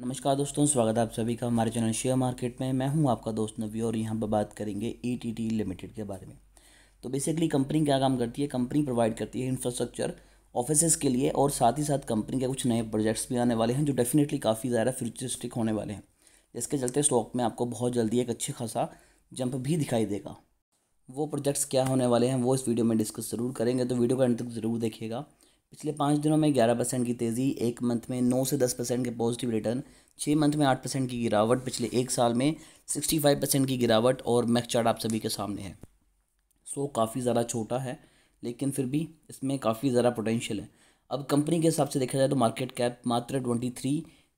नमस्कार दोस्तों स्वागत है आप सभी का हमारे चैनल शेयर मार्केट में मैं हूं आपका दोस्त नवी और यहां पर बात करेंगे ई e लिमिटेड के बारे में तो बेसिकली कंपनी क्या काम करती है कंपनी प्रोवाइड करती है इंफ्रास्ट्रक्चर ऑफिसेस के लिए और साथ ही साथ कंपनी के कुछ नए प्रोजेक्ट्स भी आने वाले हैं जो डेफिनेटली काफ़ी ज़्यादा फ्यूचरिस्टिक होने वाले हैं जिसके चलते स्टॉक में आपको बहुत जल्दी एक अच्छी खासा जंप भी दिखाई देगा वो प्रोजेक्ट्स क्या होने वाले हैं वो इस वीडियो में डिस्कस ज़रूर करेंगे तो वीडियो का अंत तक ज़रूर देखिएगा पिछले पाँच दिनों में ग्यारह परसेंट की तेज़ी एक मंथ में नौ से दस परसेंट के पॉजिटिव रिटर्न छः मंथ में आठ परसेंट की गिरावट पिछले एक साल में सिक्सटी फाइव परसेंट की गिरावट और मैक्चार्ट आप सभी के सामने है सो so, काफ़ी ज़्यादा छोटा है लेकिन फिर भी इसमें काफ़ी ज़्यादा पोटेंशियल है अब कंपनी के हिसाब से देखा जाए तो मार्केट कैप मात्र ट्वेंटी थ्री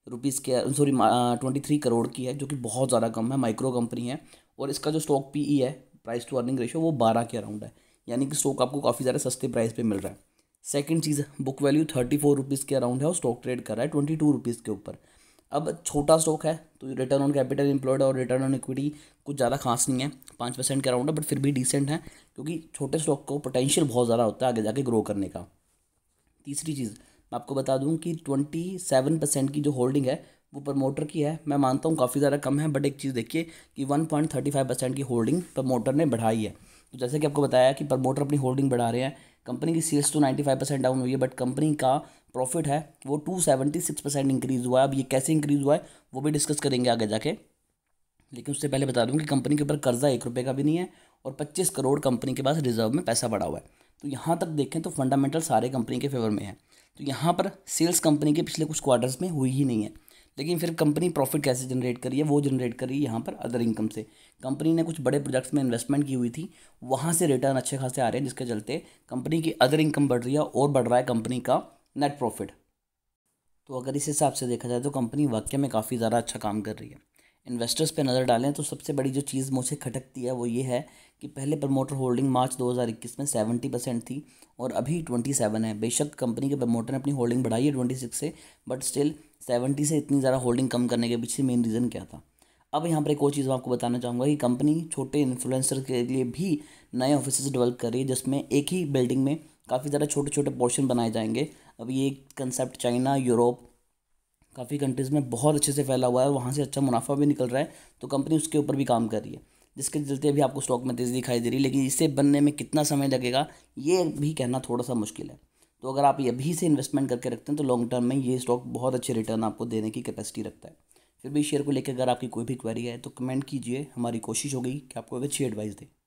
रुपीज़ के सॉरी ट्वेंटी थ्री करोड़ की है जो कि बहुत ज़्यादा कम है माइक्रो कंपनी है और इसका जो स्टॉक पी e है प्राइस टू अर्निंग रेशो वो बारह के अराउंड है यानी कि स्टॉक आपको काफ़ी ज़्यादा सस्ते प्राइस पर मिल रहा है सेकंड चीज़ book value thirty four rupees के अराउंड है और स्टॉक ट्रेड कर रहा है ट्वेंटी टू रुपीज़ के ऊपर अब छोटा स्टॉक है तो रिटर्न ऑन कैपिटल एम्प्लॉयड और रिटर्न ऑन इक्विटी कुछ ज़्यादा खास नहीं है पाँच परसेंट के अराउंड है बट फिर भी डिसेंट है क्योंकि छोटे स्टॉक को पोटेंशियल बहुत ज़्यादा होता है आगे जाके ग्रो करने का तीसरी चीज़ मैं आपको बता दूँ कि ट्वेंटी सेवन परसेंट की जो होल्डिंग है वो प्रमोटर की है मैं मानता हूँ काफ़ी ज़्यादा कम है बट एक चीज़ देखिए कि one point thirty five percent की होल्डिंग प्रमोटर ने बढ़ाई है तो जैसे कि आपको बताया कि प्रमोटर अपनी होल्डिंग बढ़ा रहे हैं कंपनी की सेल्स तो नाइन्टी फाइव परसेंट डाउन हुई है बट कंपनी का प्रॉफिट है वो two seventy six percent increase हुआ है अब ये कैसे इंक्रीज़ हुआ है वो भी डिस्कस करेंगे आगे जाके लेकिन उससे पहले बता दूँ कि कंपनी के ऊपर कर्जा एक रुपये का भी नहीं है और पच्चीस करोड़ कंपनी के पास रिजर्व में पैसा बढ़ा हुआ है तो यहाँ तक देखें तो फंडामेंटल सारे कंपनी के फेवर में है तो यहाँ पर सेल्स कंपनी के पिछले कुछ क्वार्टर्स में हुई ही नहीं है लेकिन फिर कंपनी प्रॉफिट कैसे जनरेट करी है वो जनरेट कर रही है यहाँ पर अदर इनकम से कंपनी ने कुछ बड़े प्रोजेक्ट्स में इन्वेस्टमेंट की हुई थी वहाँ से रिटर्न अच्छे खासे आ रहे हैं जिसके चलते कंपनी की अदर इनकम बढ़ रही है और बढ़ रहा है कंपनी का नेट प्रॉफिट तो अगर इस हिसाब से देखा जाए तो कंपनी वाक्य में काफ़ी ज़्यादा अच्छा काम कर रही है इन्वेस्टर्स पे नज़र डालें तो सबसे बड़ी जो चीज़ मुझे खटकती है वो ये है कि पहले प्रमोटर होल्डिंग मार्च 2021 में 70 परसेंट थी और अभी 27 है बेशक कंपनी के प्रमोटर ने अपनी होल्डिंग बढ़ाई है 26 से बट स्टिल सेवेंटी से इतनी ज़्यादा होल्डिंग कम करने के पीछे मेन रीज़न क्या था अब यहाँ पर एक और चीज़ मैं आपको बताना चाहूँगा कि कंपनी छोटे इन्फ्लुएंसर के लिए भी नए ऑफिस डेवलप कर रही है जिसमें एक ही बिल्डिंग में काफ़ी ज़्यादा छोटे छोटे पोर्शन बनाए जाएंगे अब ये एक कंसेप्ट चाइना यूरोप काफ़ी कंट्रीज़ में बहुत अच्छे से फैला हुआ है वहाँ से अच्छा मुनाफा भी निकल रहा है तो कंपनी उसके ऊपर भी काम कर रही है जिसके चलते अभी आपको स्टॉक में तेज़ी दिखाई दे रही है लेकिन इसे बनने में कितना समय लगेगा ये भी कहना थोड़ा सा मुश्किल है तो अगर आप अभी से इन्वेस्टमेंट करके रखते हैं तो लॉन्ग टर्म में ये स्टॉक बहुत अच्छे रिटर्न आपको देने की कैपेसिटी रखता है फिर भी शेयर को लेकर अगर आपकी कोई भी क्वेरी है तो कमेंट कीजिए हमारी कोशिश होगी कि आपको एक अच्छी एडवाइस दें